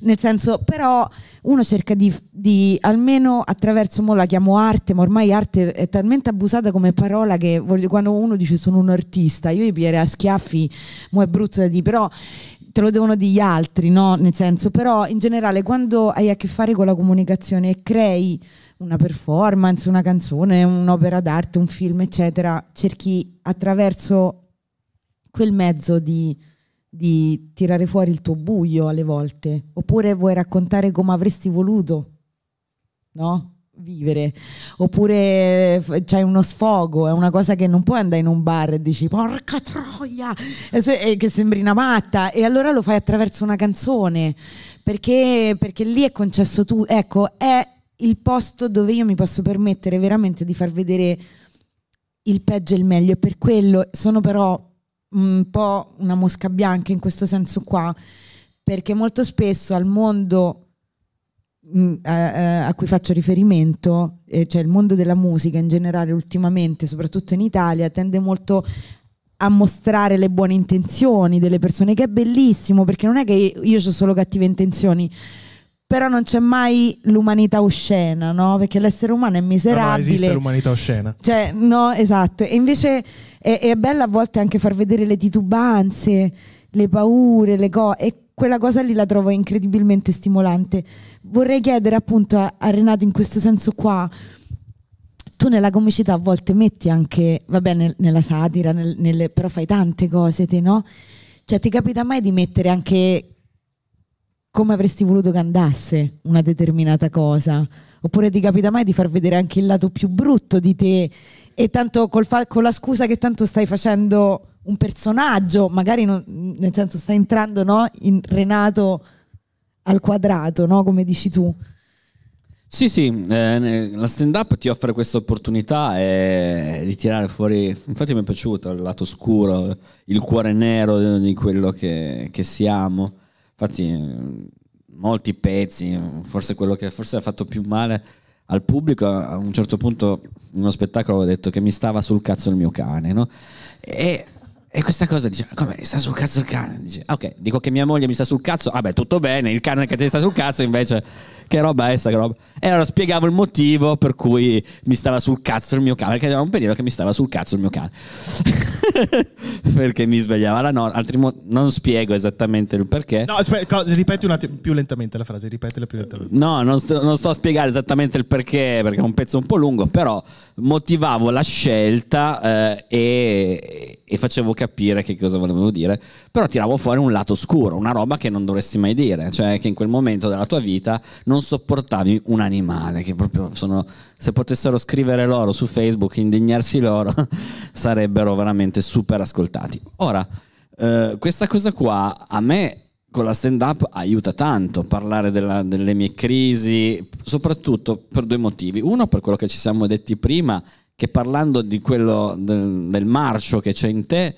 nel senso però uno cerca di, di almeno attraverso, mo la chiamo arte, ma ormai arte è talmente abusata come parola che quando uno dice sono un artista, io gli piglierei a schiaffi, mo è brutto da dire, però te lo devono dire gli altri, no? Nel senso, però in generale quando hai a che fare con la comunicazione e crei una performance, una canzone, un'opera d'arte, un film, eccetera, cerchi attraverso quel mezzo di, di tirare fuori il tuo buio alle volte, oppure vuoi raccontare come avresti voluto, no? vivere, oppure eh, c'hai uno sfogo, è una cosa che non puoi andare in un bar e dici porca troia, e se, e che sembri una matta, e allora lo fai attraverso una canzone, perché, perché lì è concesso tu, ecco, è il posto dove io mi posso permettere veramente di far vedere il peggio e il meglio, e per quello sono però un po' una mosca bianca in questo senso qua, perché molto spesso al mondo Mm, a, a, cui faccio riferimento, eh, cioè il mondo della musica in generale ultimamente, soprattutto in Italia, tende molto a mostrare le buone intenzioni delle persone, che è bellissimo, perché non è che io ho solo cattive intenzioni, però non c'è mai l'umanità oscena, no? Perché l'essere umano è miserabile. Non no esiste l'umanità oscena. Cioè, no, esatto. E invece è, è bello a volte anche far vedere le titubanze, le paure, le cose quella cosa lì la trovo incredibilmente stimolante. Vorrei chiedere appunto a, a Renato in questo senso qua, tu nella comicità a volte metti anche, va bene, nella satira, nel, nelle, però fai tante cose te no? Cioè ti capita mai di mettere anche come avresti voluto che andasse una determinata cosa? Oppure ti capita mai di far vedere anche il lato più brutto di te e tanto col fa- con la scusa che tanto stai facendo un personaggio, magari non, nel senso sta entrando no? in Renato al quadrato, no? come dici tu. Sì, sì, eh, la stand-up ti offre questa opportunità eh, di tirare fuori, infatti mi è piaciuto il lato scuro, il cuore nero di quello che, che siamo, infatti molti pezzi, forse quello che forse ha fatto più male al pubblico, a un certo punto in uno spettacolo ho detto che mi stava sul cazzo il mio cane, no? E e questa cosa dice, come sta sul cazzo il cane? Dice, ok, dico che mia moglie mi sta sul cazzo, vabbè ah, tutto bene, il cane che ti sta sul cazzo invece che roba è sta roba? E allora spiegavo il motivo per cui mi stava sul cazzo il mio cane, perché era un periodo che mi stava sul cazzo il mio cane. perché mi svegliava la notte, altrimenti non spiego esattamente il perché. No, aspetta, ripeti un attimo più lentamente la frase, ripetila più lentamente. No, non sto, non sto a spiegare esattamente il perché, perché è un pezzo un po' lungo, però motivavo la scelta eh, e, e facevo capire che cosa volevo dire, però tiravo fuori un lato scuro, una roba che non dovresti mai dire, cioè che in quel momento della tua vita non non sopportavi un animale, che proprio sono, se potessero scrivere loro su Facebook, indignarsi loro, sarebbero veramente super ascoltati. Ora, eh, questa cosa qua a me con la stand up aiuta tanto parlare della, delle mie crisi, soprattutto per due motivi. Uno, per quello che ci siamo detti prima, che parlando di quello del, del marcio che c'è in te,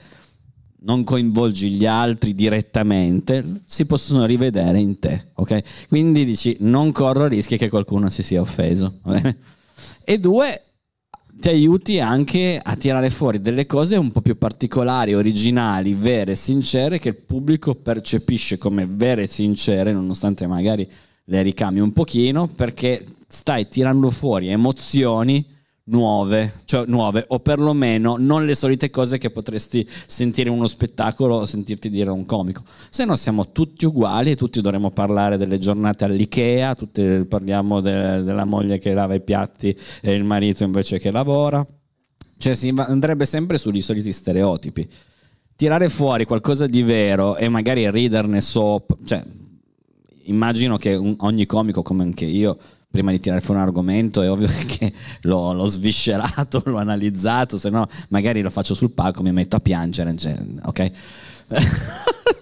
non coinvolgi gli altri direttamente, si possono rivedere in te, ok? Quindi dici non corro rischi che qualcuno si sia offeso. e due, ti aiuti anche a tirare fuori delle cose un po' più particolari, originali, vere, sincere, che il pubblico percepisce come vere e sincere, nonostante magari le ricami un pochino, perché stai tirando fuori emozioni nuove, cioè nuove, o perlomeno non le solite cose che potresti sentire in uno spettacolo o sentirti dire a un comico. Se no siamo tutti uguali, e tutti dovremmo parlare delle giornate all'IKEA, tutti parliamo de- della moglie che lava i piatti e il marito invece che lavora. Cioè si andrebbe sempre sui soliti stereotipi. Tirare fuori qualcosa di vero e magari riderne sopra, cioè immagino che un- ogni comico come anche io prima di tirare fuori un argomento è ovvio che l'ho, l'ho sviscerato, l'ho analizzato, se no magari lo faccio sul palco, mi metto a piangere, cioè, ok?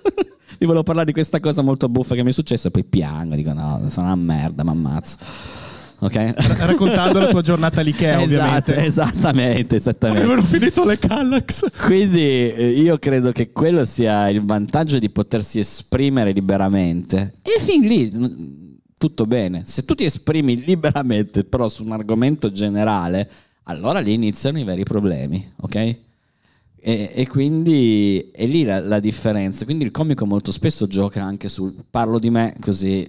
vi volevo parlare di questa cosa molto buffa che mi è successa e poi piango, dico no, sono una merda, mi ammazzo. Okay. R- raccontando la tua giornata lì che è esatto, ovviamente. Esattamente, esattamente. Avevano finito le Kallax. Quindi eh, io credo che quello sia il vantaggio di potersi esprimere liberamente. E fin lì tutto bene. Se tu ti esprimi liberamente però su un argomento generale, allora lì iniziano i veri problemi, ok? E, e quindi è lì la, la, differenza. Quindi il comico molto spesso gioca anche sul parlo di me così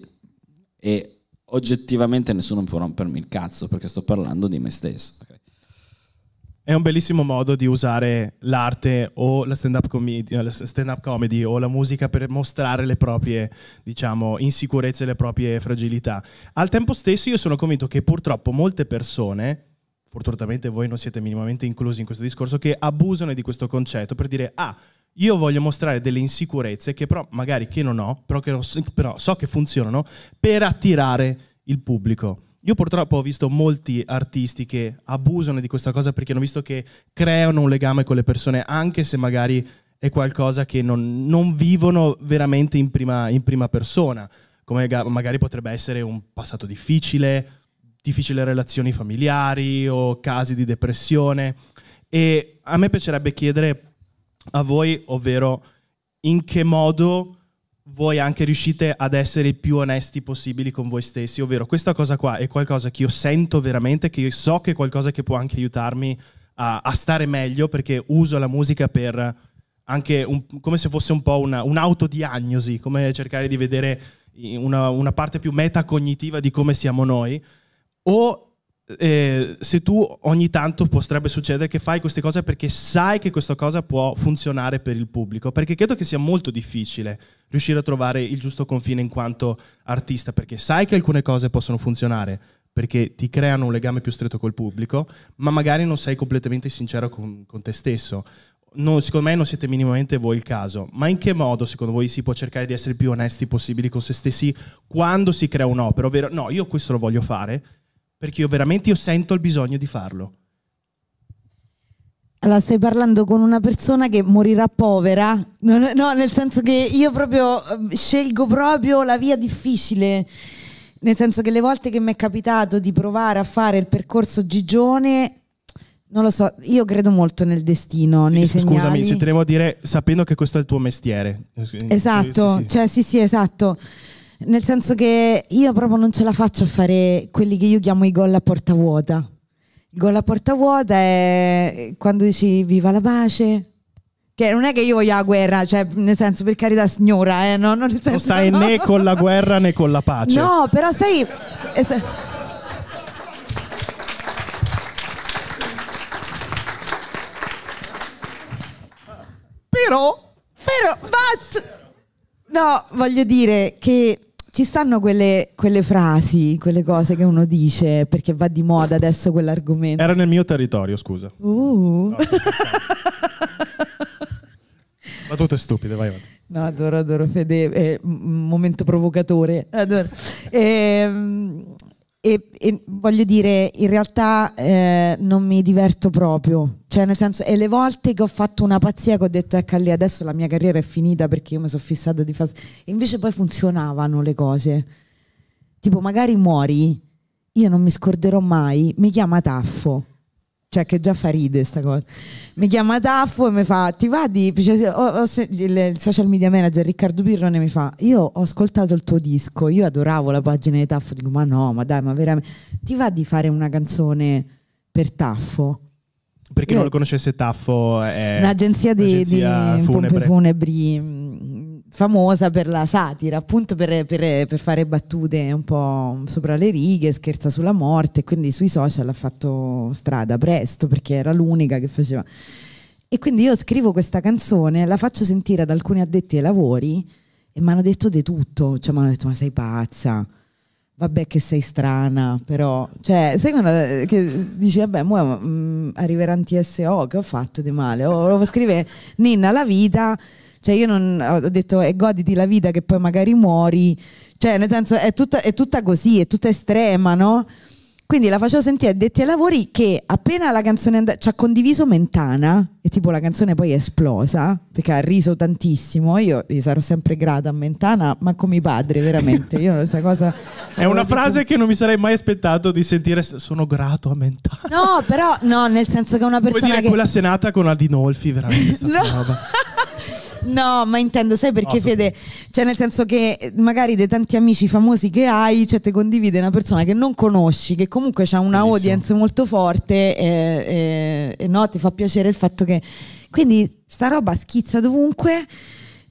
e oggettivamente nessuno può rompermi il cazzo perché sto parlando di me stesso. Okay? è un bellissimo modo di usare l'arte o la stand-up comedy, stand comedy, o la musica per mostrare le proprie diciamo, insicurezze, le proprie fragilità. Al tempo stesso io sono convinto che purtroppo molte persone, fortunatamente voi non siete minimamente inclusi in questo discorso, che abusano di questo concetto per dire ah, io voglio mostrare delle insicurezze che però magari che non ho, però, che, però so che funzionano, per attirare il pubblico. Io purtroppo ho visto molti artisti che abusano di questa cosa perché hanno visto che creano un legame con le persone, anche se magari è qualcosa che non, non vivono veramente in prima, in prima persona, come magari potrebbe essere un passato difficile, difficili relazioni familiari o casi di depressione. E a me piacerebbe chiedere a voi, ovvero in che modo voi anche riuscite ad essere i più onesti possibili con voi stessi, ovvero questa cosa qua è qualcosa che io sento veramente, che io so che è qualcosa che può anche aiutarmi a, a stare meglio, perché uso la musica per anche un, come se fosse un po' una, un'autodiagnosi, come cercare di vedere una, una parte più metacognitiva di come siamo noi, o eh, se tu ogni tanto potrebbe succedere che fai queste cose perché sai che questa cosa può funzionare per il pubblico, perché credo che sia molto difficile riuscire a trovare il giusto confine in quanto artista, perché sai che alcune cose possono funzionare, perché ti creano un legame più stretto col pubblico, ma magari non sei completamente sincero con, con te stesso. Non, secondo me non siete minimamente voi il caso, ma in che modo secondo voi si può cercare di essere più onesti possibili con se stessi quando si crea un'opera? Ovvero, no, io questo lo voglio fare, perché io veramente io sento il bisogno di farlo. Allora, stai parlando con una persona che morirà povera? No, no, nel senso che io proprio eh, scelgo proprio la via difficile. Nel senso che le volte che mi è capitato di provare a fare il percorso Gigione, non lo so, io credo molto nel destino, sì, nei scusami, segnali. Scusami, ci tenevo a dire sapendo che questo è il tuo mestiere. Eh, esatto, sì, sì, sì. cioè sì, sì, esatto. Nel senso che io proprio non ce la faccio a fare quelli che io chiamo i gol a porta vuota. Il gol a porta vuota è quando dici viva la pace. Che non è che io voglia la guerra, cioè, nel senso, per carità, signora, eh, no, non, senso, non stai no. né con la guerra né con la pace. No, però sai. però. Però, but. No, voglio dire che ci stanno quelle, quelle, frasi, quelle cose che uno dice perché va di moda adesso quell'argomento. Era nel mio territorio, scusa. Uh. No, Ma tutte stupide, vai avanti. No, adoro, adoro Fede, eh, momento provocatore. Adoro. E, ehm, e, e, voglio dire, in realtà eh, non mi diverto proprio. Cioè, nel senso, e le volte che ho fatto una pazzia che ho detto, ecco lì, adesso la mia carriera è finita perché io mi sono fissata di fare. Invece poi funzionavano le cose. Tipo, magari muori, io non mi scorderò mai, mi chiama Taffo cioè che già fa ride sta cosa. Mi chiama Taffo e mi fa, ti va di... Cioè, il social media manager Riccardo Pirrone mi fa, io ho ascoltato il tuo disco, io adoravo la pagina di Taffo, dico ma no, ma dai, ma veramente... Ti va di fare una canzone per Taffo? Perché io, non eh. lo conoscesse Taffo è... Un'agenzia di, un'agenzia di funebri famosa per la satira, appunto per, per, per, fare battute un po' sopra le righe, scherza sulla morte, quindi sui social ha fatto strada presto perché era l'unica che faceva. E quindi io scrivo questa canzone, la faccio sentire ad alcuni addetti ai lavori e mi hanno detto di tutto, cioè mi hanno detto ma sei pazza, vabbè che sei strana, però, cioè, sai quando eh, dici, vabbè, mo, mh, mm, arriverà un TSO, che ho fatto di male? O lo scrive Ninna la vita cioè io non, ho detto e eh, goditi la vita che poi magari muori. Cioè nel senso è tutta, è tutta così, è tutta estrema, no? Quindi la facevo sentire a detti ai lavori che appena la canzone and- ci ha condiviso Mentana, e tipo la canzone poi è esplosa, perché ha riso tantissimo, io gli sarò sempre grata a Mentana, ma come i padri veramente, io questa cosa... è una frase tipo... che non mi sarei mai aspettato di sentire, sono grato a Mentana. No, però no, nel senso che è una persona... Vuol dire che... quella senata con Adinolfi, veramente... no. Roba. No, ma intendo, sai perché oh, Fede? Cioè, nel senso che magari dei tanti amici famosi che hai, cioè te condivide una persona che non conosci, che comunque ha una Bellissimo. audience molto forte e, eh, e, eh, e no, ti fa piacere il fatto che... Quindi sta roba schizza dovunque.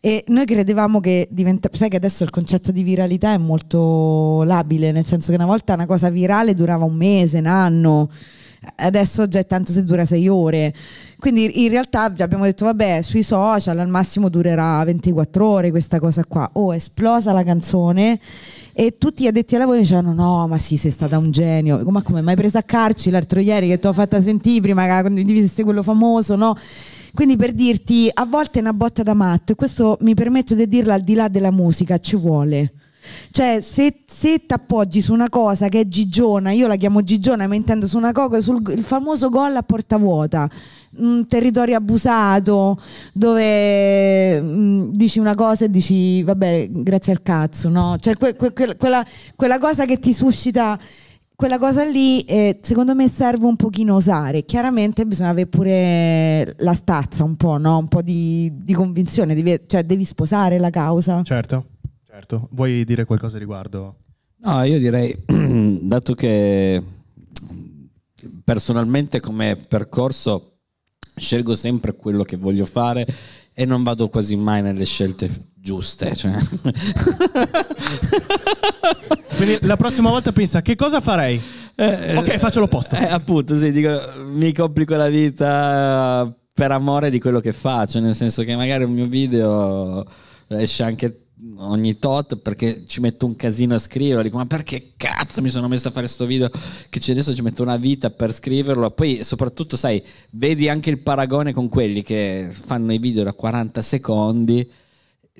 E noi credevamo che diventasse, sai che adesso il concetto di viralità è molto labile, nel senso che una volta una cosa virale durava un mese, un anno, adesso già è tanto se dura sei ore. Quindi in realtà abbiamo detto vabbè sui social al massimo durerà 24 ore questa cosa qua. Oh, esplosa la canzone e tutti gli addetti ai lavori dicevano no ma sì sei stata un genio. Ma come mai presa a carci l'altro ieri che ti ho fatta sentire prima che condiviseste quello famoso no? Quindi per dirti a volte è una botta da matto e questo mi permetto di dirla al di là della musica ci vuole. Cioè, se, se ti appoggi su una cosa che è gigiona, io la chiamo gigiona, ma intendo su una cosa, sul il famoso gol a porta vuota, un territorio abusato, dove mh, mm, dici una cosa e dici, vabbè, grazie al cazzo, no? Cioè, que, que, que, quella, quella cosa che ti suscita quella cosa lì eh, secondo me serve un pochino osare chiaramente bisogna avere pure la stazza un po', no? un po di, di convinzione devi, cioè devi sposare la causa certo Certo, vuoi dire qualcosa riguardo? No, io direi, dato che personalmente come percorso scelgo sempre quello che voglio fare e non vado quasi mai nelle scelte giuste. Cioè. Quindi la prossima volta pensa che cosa farei? Eh, ok, eh, faccio l'opposto. Eh, appunto, sì, dico, mi complico la vita per amore di quello che faccio, nel senso che magari un mio video esce anche ogni tot perché ci metto un casino a scriverlo. Dico, ma perché cazzo mi sono messo a fare questo video? Che adesso ci metto una vita per scriverlo. Poi, soprattutto, sai, vedi anche il paragone con quelli che fanno i video da 40 secondi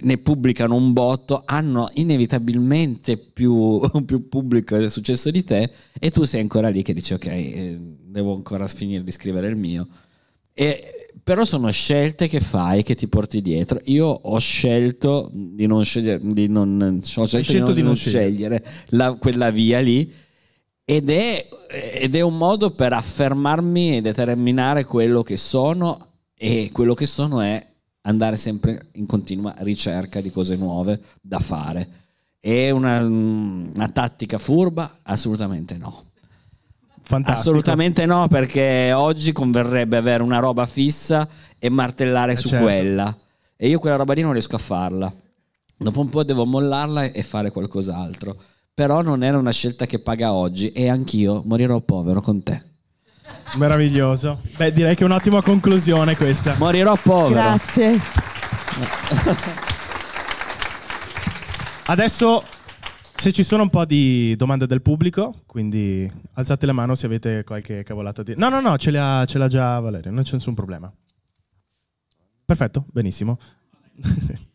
ne pubblicano un botto, hanno inevitabilmente più, più pubblico e successo di te e tu sei ancora lì che dici ok, eh, devo ancora finire di scrivere il mio. E però sono scelte che fai che ti porti dietro. Io ho scelto di non scegliere, di non, ho scelto di non, di non scegliere, scegliere la, quella via lì ed è, ed è, un modo per affermarmi e determinare quello che sono e quello che sono è andare sempre in continua ricerca di cose nuove da fare. È una, una tattica furba? Assolutamente no. Fantastico. Assolutamente no, perché oggi converrebbe avere una roba fissa e martellare eh su certo. quella. E io quella roba lì non riesco a farla. Dopo un po' devo mollarla e fare qualcos'altro. Però non era una scelta che paga oggi e anch'io morirò povero con te. Meraviglioso. Beh, direi che è un'ottima conclusione questa. Morirò povero. Grazie. Adesso se ci sono un po' di domande del pubblico, quindi alzate la mano se avete qualche cavolata di... No, no, no, ce l'ha, già Valerio, non c'è nessun problema. Perfetto, benissimo.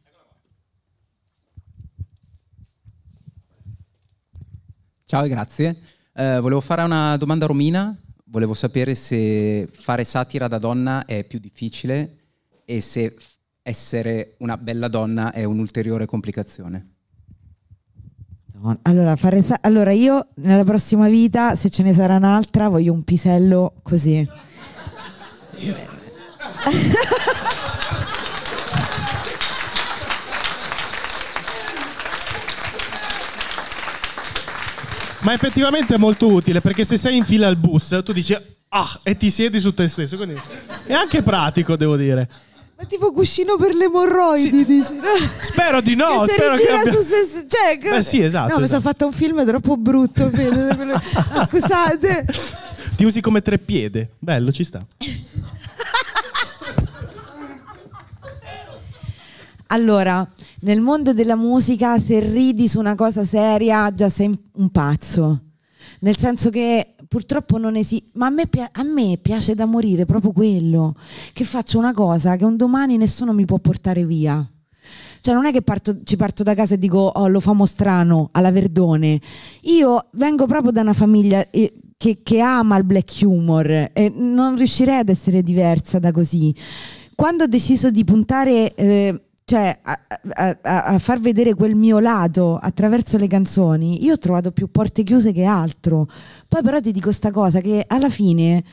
Ciao e grazie. Eh, volevo fare una domanda a Romina, volevo sapere se fare satira da donna è più difficile e se essere una bella donna è un'ulteriore complicazione. Allora, sa- allora, io nella prossima vita, se ce ne sarà un'altra, voglio un pisello così. Ma effettivamente è molto utile perché se sei in fila al bus tu dici ah e ti siedi su te stesso. Quindi è anche pratico, devo dire. È tipo cuscino per le emorroidi, sì. dici? Spero di no. Che spero che abbia... su se... cioè, che... Beh, sì, esatto. No, esatto. mi sono fatto un film troppo brutto. Ah, scusate. Ti usi come treppiede. Bello, ci sta. Allora, nel mondo della musica, se ridi su una cosa seria, già sei un pazzo. Nel senso che purtroppo non esiste, ma a me, a me, piace da morire proprio quello, che faccio una cosa che un domani nessuno mi può portare via. Cioè non è che parto, ci parto da casa e dico oh, lo famo strano alla Verdone. Io vengo proprio da una famiglia che, che, ama il black humor e non riuscirei ad essere diversa da così. Quando ho deciso di puntare... Eh, cioè, a, a, a, far vedere quel mio lato attraverso le canzoni, io ho trovato più porte chiuse che altro. Poi però ti dico questa cosa che alla fine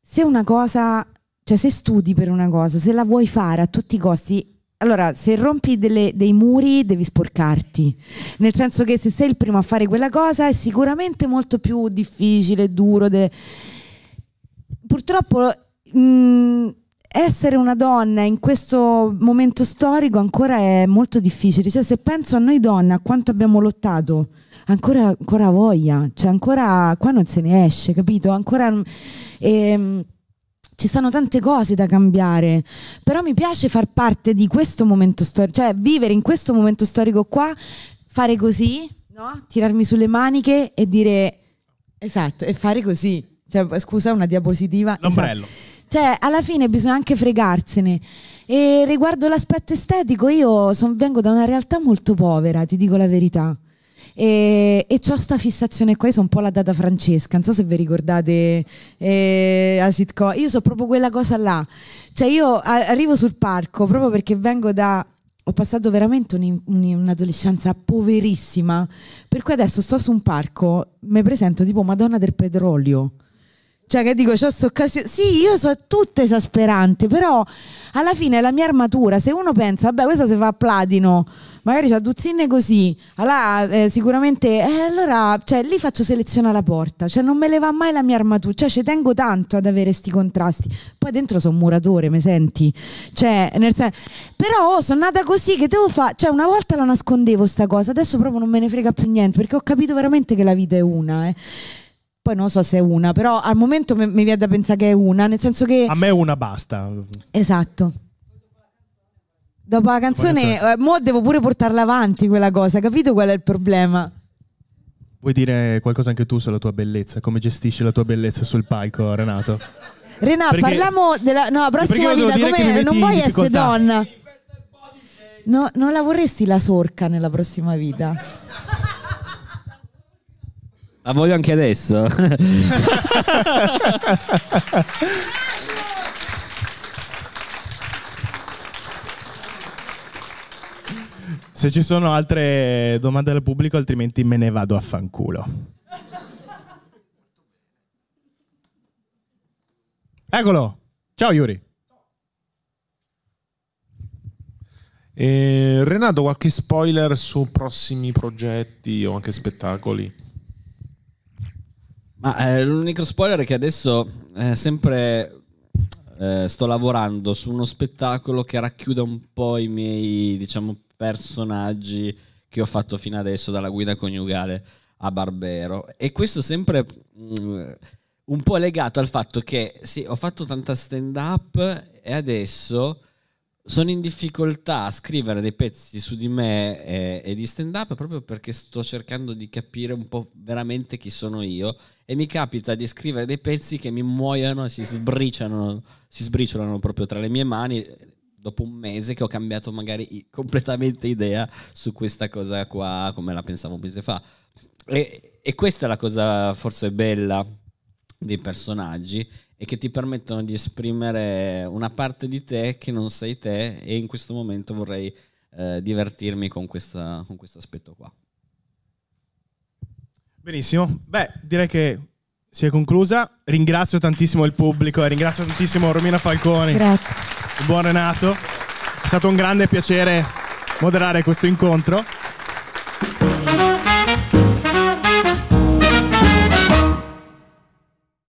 se una cosa, cioè se studi per una cosa, se la vuoi fare a tutti i costi, allora se rompi delle, dei muri devi sporcarti, nel senso che se sei il primo a fare quella cosa è sicuramente molto più difficile, duro. De... Purtroppo... Mh, essere una donna in questo momento storico ancora è molto difficile. Cioè, se penso a noi donne, a quanto abbiamo lottato, ancora, ancora voglia, cioè ancora qua non se ne esce, capito? Ancora... Mm, ehm, ci stanno tante cose da cambiare, però mi piace far parte di questo momento storico, cioè vivere in questo momento storico qua, fare così, no? tirarmi sulle maniche e dire esatto, e fare così. Cioè, scusa, una diapositiva. L'ombrello. Esatto. Cioè, alla fine bisogna anche fregarsene. E riguardo l'aspetto estetico, io son, vengo da una realtà molto povera, ti dico la verità. E, e ho sta fissazione qua, io sono un po' la data Francesca, non so se vi ricordate eh, la sitcom, io so proprio quella cosa là, cioè io arrivo sul parco proprio perché vengo da ho passato veramente un'adolescenza un poverissima, per cui adesso sto su un parco, mi presento tipo Madonna del Petrolio. Cioè, che dico, c'ho occasione, Sì, io so tutta esasperante, però alla fine è la mia armatura. Se uno pensa, vabbè, questa si fa a platino, magari c'ha duzzinne così, allora eh, sicuramente, eh, allora, cioè, lì faccio selezione alla porta. Cioè, non me le va mai la mia armatura. Cioè, ci tengo tanto ad avere questi contrasti. Poi dentro sono muratore, mi senti? Cioè, nel senso... Però oh, sono nata così, che devo fare? Cioè, una volta la nascondevo sta cosa, adesso proprio non me ne frega più niente, perché ho capito veramente che la vita è una, eh. Poi non so se è una, però al momento mi, viene da pensare che è una, nel senso che... A me una basta. Esatto. Dopo la canzone, eh, mo devo pure portarla avanti quella cosa, capito qual è il problema? Vuoi dire qualcosa anche tu sulla tua bellezza? Come gestisci la tua bellezza sul palco, Renato? Renato, parliamo della no, prossima vita. Come non vuoi essere donna? No, non la vorresti la sorca nella prossima vita? La voglio anche adesso. Se ci sono altre domande dal pubblico, altrimenti me ne vado a fanculo. Eccolo. Ciao Yuri. Eh, Renato, qualche spoiler su prossimi progetti o anche spettacoli? Ma eh, l'unico spoiler è che adesso eh, sempre eh, sto lavorando su uno spettacolo che racchiude un po' i miei, diciamo, personaggi che ho fatto fino adesso dalla guida coniugale a Barbero. E questo sempre mh, mm, un po' legato al fatto che sì, ho fatto tanta stand-up e adesso sono in difficoltà a scrivere dei pezzi su di me e, eh, e di stand-up proprio perché sto cercando di capire un po' veramente chi sono io e mi capita di scrivere dei pezzi che mi muoiono, si sbriciano, si sbriciolano proprio tra le mie mani eh, dopo un mese che ho cambiato magari completamente idea su questa cosa qua, come la pensavo un mese fa. E, e questa è la cosa forse bella dei personaggi e che ti permettono di esprimere una parte di te che non sei te e in questo momento vorrei eh, divertirmi con, con questo aspetto qua. Benissimo, beh direi che si è conclusa, ringrazio tantissimo il pubblico e ringrazio tantissimo Romina Falconi, Grazie. il buon Renato, è stato un grande piacere moderare questo incontro.